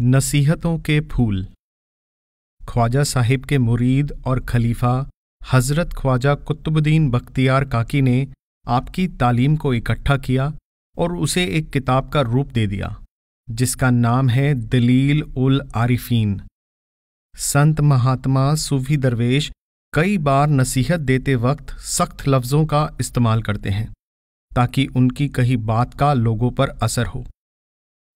नसीहतों के फूल ख्वाजा साहिब के मुरीद और खलीफा हज़रत ख्वाजा कुतुबुद्दीन बख्तियार काकी ने आपकी तालीम को इकट्ठा किया और उसे एक किताब का रूप दे दिया जिसका नाम है दलील उल आरिफीन संत महात्मा सूफी दरवेश कई बार नसीहत देते वक्त सख्त लफ्ज़ों का इस्तेमाल करते हैं ताकि उनकी कही बात का लोगों पर असर हो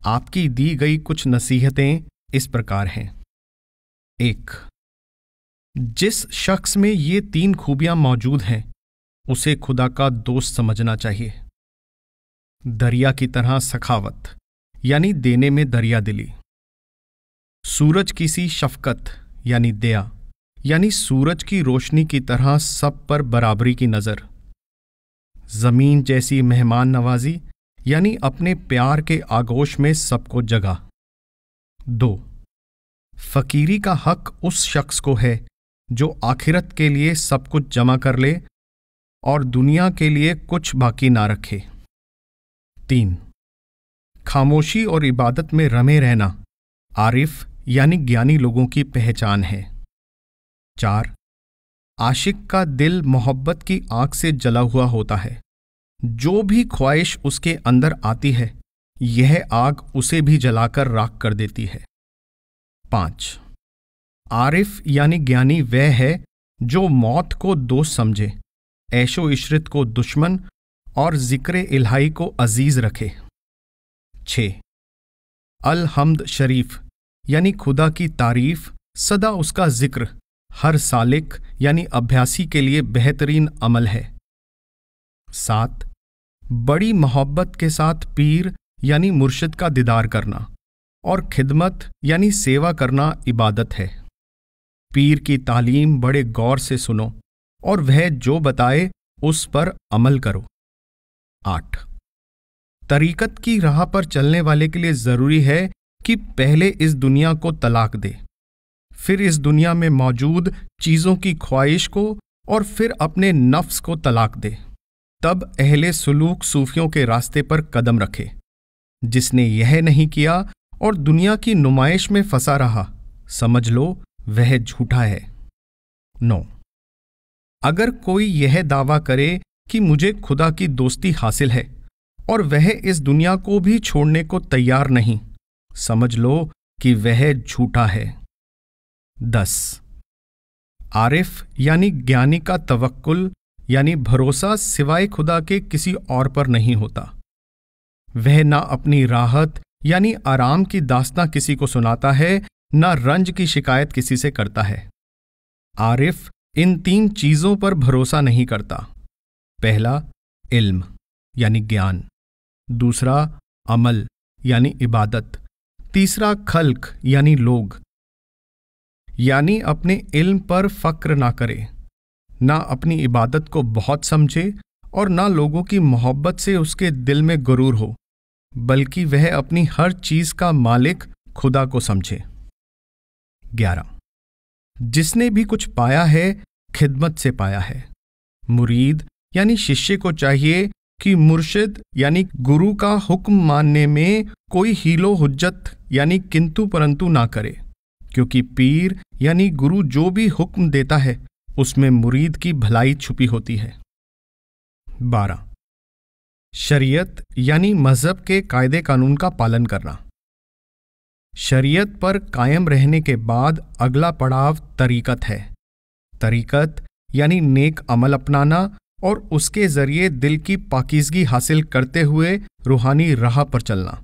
आपकी दी गई कुछ नसीहतें इस प्रकार हैं एक जिस शख्स में ये तीन खूबियां मौजूद हैं उसे खुदा का दोस्त समझना चाहिए दरिया की तरह सखावत यानी देने में दरिया दिली सूरज की सी शफकत यानी दया यानी सूरज की रोशनी की तरह सब पर बराबरी की नज़र ज़मीन जैसी मेहमान नवाजी यानी अपने प्यार के आगोश में सबको जगा दो फकीरी का हक उस शख्स को है जो आखिरत के लिए सब कुछ जमा कर ले और दुनिया के लिए कुछ बाकी ना रखे तीन खामोशी और इबादत में रमे रहना आरिफ यानी ज्ञानी लोगों की पहचान है चार आशिक का दिल मोहब्बत की आंख से जला हुआ होता है जो भी ख्वाहिश उसके अंदर आती है यह आग उसे भी जलाकर राख कर देती है पांच आरिफ यानी ज्ञानी वह है जो मौत को दोस्त समझे ऐशो इशरत को दुश्मन और जिक्र इलाही को अजीज रखे छ अलहमद शरीफ यानी खुदा की तारीफ सदा उसका जिक्र हर सालिक यानी अभ्यासी के लिए बेहतरीन अमल है सात बड़ी मोहब्बत के साथ पीर यानी मुर्शिद का दीदार करना और खिदमत यानी सेवा करना इबादत है पीर की तालीम बड़े गौर से सुनो और वह जो बताए उस पर अमल करो आठ तरीकत की राह पर चलने वाले के लिए ज़रूरी है कि पहले इस दुनिया को तलाक दे फिर इस दुनिया में मौजूद चीज़ों की ख्वाहिश को और फिर अपने नफ्स को तलाक दे तब अहले सुलूक सूफियों के रास्ते पर कदम रखे जिसने यह नहीं किया और दुनिया की नुमाइश में फंसा रहा समझ लो वह झूठा है नौ अगर कोई यह दावा करे कि मुझे खुदा की दोस्ती हासिल है और वह इस दुनिया को भी छोड़ने को तैयार नहीं समझ लो कि वह झूठा है दस आरिफ यानी ज्ञानी का तवक्ल यानी भरोसा सिवाय खुदा के किसी और पर नहीं होता वह ना अपनी राहत यानी आराम की दास्ता किसी को सुनाता है ना रंज की शिकायत किसी से करता है आरिफ इन तीन चीजों पर भरोसा नहीं करता पहला इल्म यानी ज्ञान दूसरा अमल यानी इबादत तीसरा खल्क यानी लोग यानी अपने इल्म पर फक्र ना करें ना अपनी इबादत को बहुत समझे और ना लोगों की मोहब्बत से उसके दिल में गुरूर हो बल्कि वह अपनी हर चीज का मालिक खुदा को समझे ग्यारह जिसने भी कुछ पाया है खिदमत से पाया है मुरीद यानी शिष्य को चाहिए कि मुर्शिद यानी गुरु का हुक्म मानने में कोई हीलो हुज्जत यानी किंतु परंतु ना करे क्योंकि पीर यानी गुरु जो भी हुक्म देता है उसमें मुरीद की भलाई छुपी होती है बारह शरीयत यानी मज़हब के कायदे कानून का पालन करना शरीयत पर कायम रहने के बाद अगला पड़ाव तरीकत है तरीकत यानी नेक अमल अपनाना और उसके ज़रिए दिल की पाकिजगी हासिल करते हुए रूहानी राह पर चलना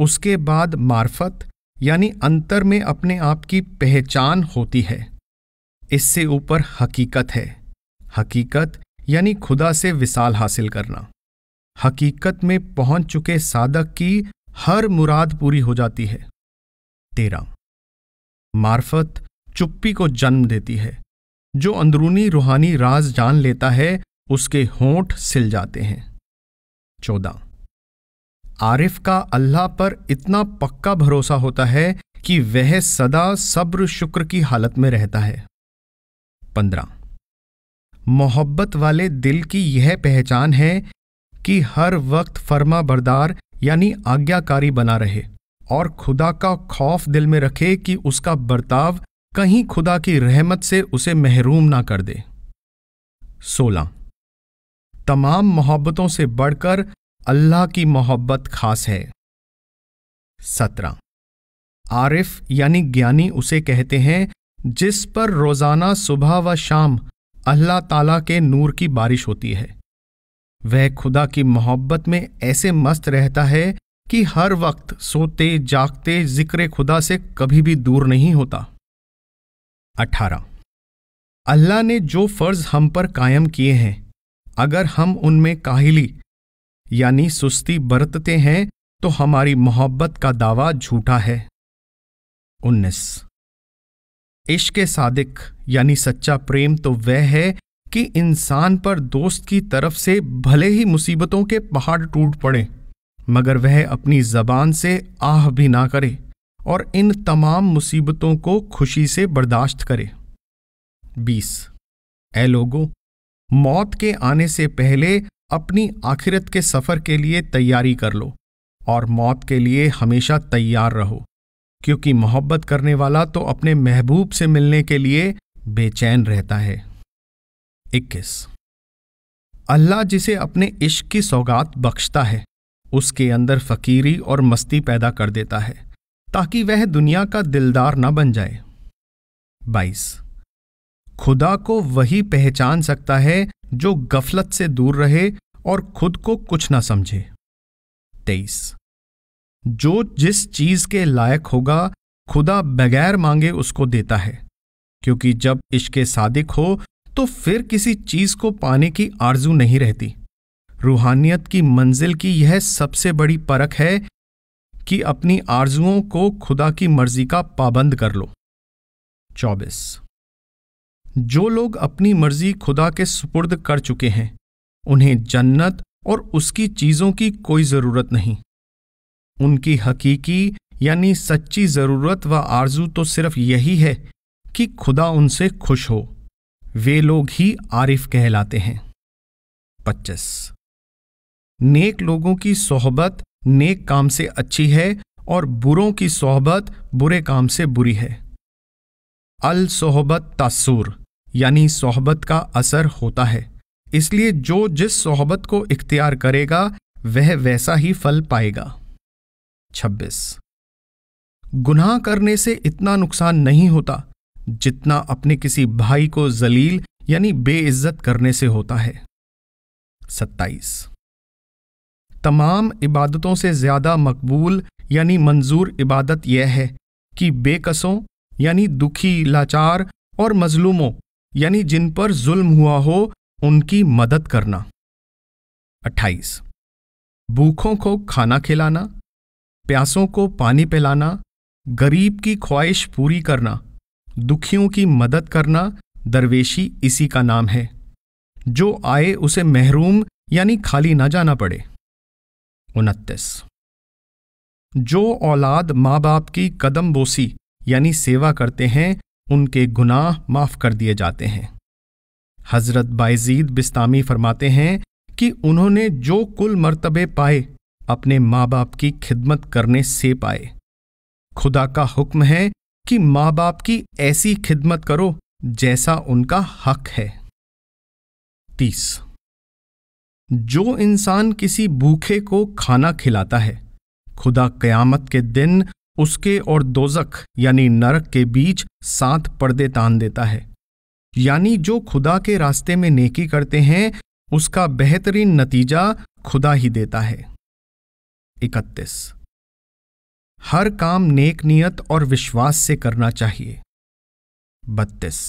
उसके बाद मार्फत यानी अंतर में अपने आप की पहचान होती है इससे ऊपर हकीकत है हकीकत यानी खुदा से विशाल हासिल करना हकीकत में पहुंच चुके साधक की हर मुराद पूरी हो जाती है तेरह मार्फत चुप्पी को जन्म देती है जो अंदरूनी रूहानी राज जान लेता है उसके होंठ सिल जाते हैं चौदह आरिफ का अल्लाह पर इतना पक्का भरोसा होता है कि वह सदा सब्र शुक्र की हालत में रहता है पंद्रह मोहब्बत वाले दिल की यह पहचान है कि हर वक्त फर्मा बरदार यानी आज्ञाकारी बना रहे और खुदा का खौफ दिल में रखे कि उसका बर्ताव कहीं खुदा की रहमत से उसे महरूम ना कर दे सोलह तमाम मोहब्बतों से बढ़कर अल्लाह की मोहब्बत खास है सत्रह आरिफ यानी ज्ञानी उसे कहते हैं जिस पर रोज़ाना सुबह व शाम अल्लाह ताला के नूर की बारिश होती है वह खुदा की मोहब्बत में ऐसे मस्त रहता है कि हर वक्त सोते जागते जिक्र खुदा से कभी भी दूर नहीं होता अठारह अल्लाह ने जो फ़र्ज़ हम पर कायम किए हैं अगर हम उनमें काहिली यानी सुस्ती बरतते हैं तो हमारी मोहब्बत का दावा झूठा है उन्नीस इश्क सादिक यानी सच्चा प्रेम तो वह है कि इंसान पर दोस्त की तरफ से भले ही मुसीबतों के पहाड़ टूट पड़े मगर वह अपनी जबान से आह भी ना करे और इन तमाम मुसीबतों को खुशी से बर्दाश्त करे बीस ए लोगो मौत के आने से पहले अपनी आखिरत के सफ़र के लिए तैयारी कर लो और मौत के लिए हमेशा तैयार रहो क्योंकि मोहब्बत करने वाला तो अपने महबूब से मिलने के लिए बेचैन रहता है 21 अल्लाह जिसे अपने इश्क की सौगात बख्शता है उसके अंदर फकीरी और मस्ती पैदा कर देता है ताकि वह दुनिया का दिलदार ना बन जाए 22 खुदा को वही पहचान सकता है जो गफलत से दूर रहे और खुद को कुछ ना समझे तेईस जो जिस चीज के लायक होगा खुदा बगैर मांगे उसको देता है क्योंकि जब इश्क सादिक हो तो फिर किसी चीज को पाने की आरजू नहीं रहती रूहानियत की मंजिल की यह सबसे बड़ी परख है कि अपनी आरजुओं को खुदा की मर्जी का पाबंद कर लो चौबीस जो लोग अपनी मर्जी खुदा के सुपुर्द कर चुके हैं उन्हें जन्नत और उसकी चीज़ों की कोई ज़रूरत नहीं उनकी हकीकी यानी सच्ची ज़रूरत व आरजू तो सिर्फ यही है कि खुदा उनसे खुश हो वे लोग ही आरिफ कहलाते हैं पच्चीस नेक लोगों की सोहबत नेक काम से अच्छी है और बुरों की सोहबत बुरे काम से बुरी है अल सोहबत तासुर यानी सोहबत का असर होता है इसलिए जो जिस सोहबत को इख्तियार करेगा वह वैसा ही फल पाएगा छब्बीस गुनाह करने से इतना नुकसान नहीं होता जितना अपने किसी भाई को जलील यानी बेइज्जत करने से होता है सत्ताईस तमाम इबादतों से ज्यादा मकबूल यानी मंजूर इबादत यह है कि बेकसों यानी दुखी लाचार और मजलूमों यानी जिन पर जुल्म हुआ हो उनकी मदद करना अट्ठाईस भूखों को खाना खिलाना प्यासों को पानी पिलाना गरीब की ख्वाहिश पूरी करना दुखियों की मदद करना दरवेशी इसी का नाम है जो आए उसे महरूम यानी खाली ना जाना पड़े उनतीस जो औलाद माँ बाप की कदम बोसी यानी सेवा करते हैं उनके गुनाह माफ कर दिए जाते हैं हजरत बायजीद बिस्तामी फरमाते हैं कि उन्होंने जो कुल मर्तबे पाए अपने माँ बाप की खिदमत करने से पाए खुदा का हुक्म है कि माँ बाप की ऐसी खिदमत करो जैसा उनका हक है तीस जो इंसान किसी भूखे को खाना खिलाता है खुदा कयामत के दिन उसके और दोजक यानी नरक के बीच सात पर्दे तान देता है यानी जो खुदा के रास्ते में नेकी करते हैं उसका बेहतरीन नतीजा खुदा ही देता है इकतीस हर काम नेक नियत और विश्वास से करना चाहिए बत्तीस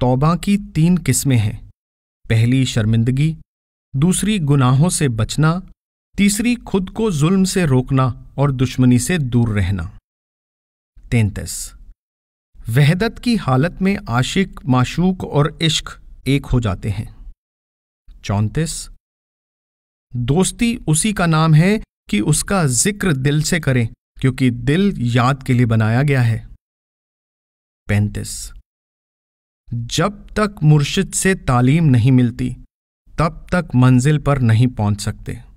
तौबा की तीन किस्में हैं पहली शर्मिंदगी दूसरी गुनाहों से बचना तीसरी खुद को जुल्म से रोकना और दुश्मनी से दूर रहना तैतीस वहदत की हालत में आशिक माशूक और इश्क एक हो जाते हैं चौंतीस दोस्ती उसी का नाम है कि उसका जिक्र दिल से करें क्योंकि दिल याद के लिए बनाया गया है पैंतीस जब तक मुर्शिद से तालीम नहीं मिलती तब तक मंजिल पर नहीं पहुंच सकते